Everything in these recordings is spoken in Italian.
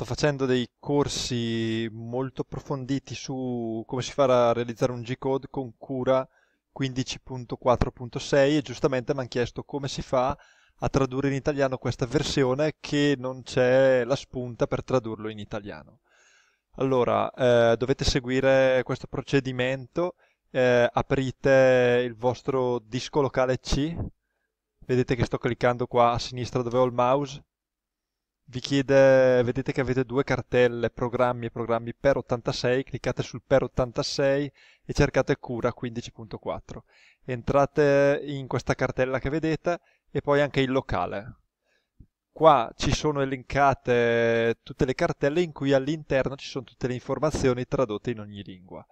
sto facendo dei corsi molto approfonditi su come si fa a realizzare un G-Code con cura 15.4.6 e giustamente mi hanno chiesto come si fa a tradurre in italiano questa versione che non c'è la spunta per tradurlo in italiano. Allora, eh, dovete seguire questo procedimento, eh, aprite il vostro disco locale C, vedete che sto cliccando qua a sinistra dove ho il mouse, vi chiede, vedete che avete due cartelle, programmi e programmi per 86, cliccate sul per 86 e cercate cura 15.4. Entrate in questa cartella che vedete e poi anche il locale. Qua ci sono elencate tutte le cartelle in cui all'interno ci sono tutte le informazioni tradotte in ogni lingua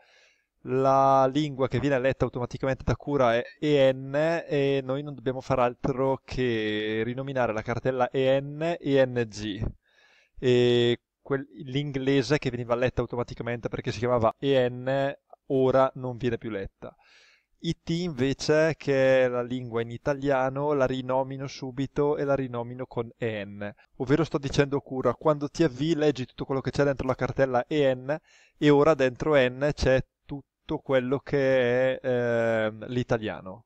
la lingua che viene letta automaticamente da Cura è EN e noi non dobbiamo fare altro che rinominare la cartella EN ENG e l'inglese che veniva letta automaticamente perché si chiamava EN ora non viene più letta. IT invece, che è la lingua in italiano, la rinomino subito e la rinomino con EN. Ovvero sto dicendo cura, quando ti avvi leggi tutto quello che c'è dentro la cartella EN e ora dentro EN c'è tutto quello che è eh, l'italiano.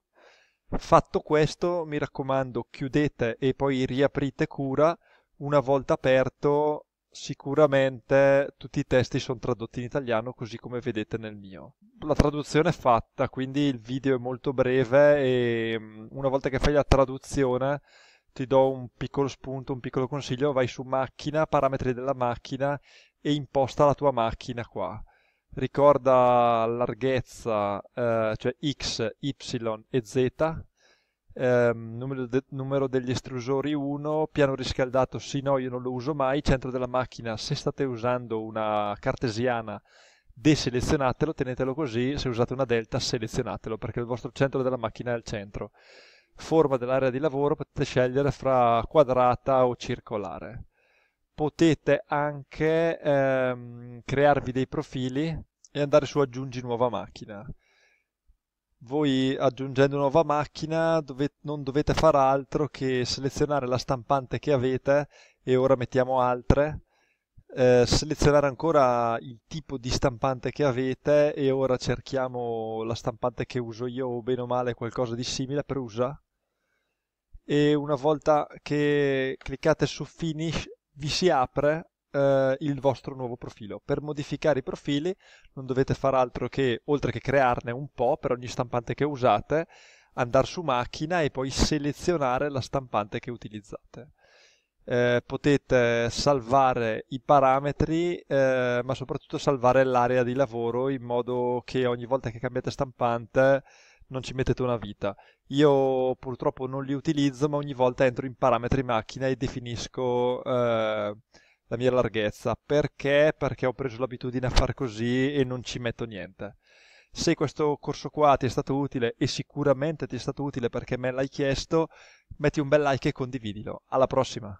Fatto questo, mi raccomando, chiudete e poi riaprite cura. Una volta aperto, sicuramente tutti i testi sono tradotti in italiano, così come vedete nel mio. La traduzione è fatta, quindi il video è molto breve e mm, una volta che fai la traduzione ti do un piccolo spunto, un piccolo consiglio, vai su macchina, parametri della macchina e imposta la tua macchina qua ricorda larghezza, eh, cioè x, y e z, eh, numero, de numero, degli estrusori 1, piano riscaldato sì no io non lo uso mai, centro della macchina se state usando una cartesiana deselezionatelo, tenetelo così, se usate una delta selezionatelo perché il vostro centro della macchina è al centro. Forma dell'area di lavoro potete scegliere fra quadrata o circolare potete anche ehm, crearvi dei profili e andare su aggiungi nuova macchina. Voi aggiungendo nuova macchina dovete, non dovete fare altro che selezionare la stampante che avete e ora mettiamo altre, eh, selezionare ancora il tipo di stampante che avete e ora cerchiamo la stampante che uso io o bene o male qualcosa di simile per USA e una volta che cliccate su finish vi si apre eh, il vostro nuovo profilo. Per modificare i profili non dovete fare altro che, oltre che crearne un po' per ogni stampante che usate, andare su macchina e poi selezionare la stampante che utilizzate. Eh, potete salvare i parametri eh, ma soprattutto salvare l'area di lavoro in modo che ogni volta che cambiate stampante non ci mettete una vita. Io purtroppo non li utilizzo, ma ogni volta entro in parametri macchina e definisco eh, la mia larghezza. Perché? Perché ho preso l'abitudine a far così e non ci metto niente. Se questo corso qua ti è stato utile, e sicuramente ti è stato utile perché me l'hai chiesto, metti un bel like e condividilo. Alla prossima!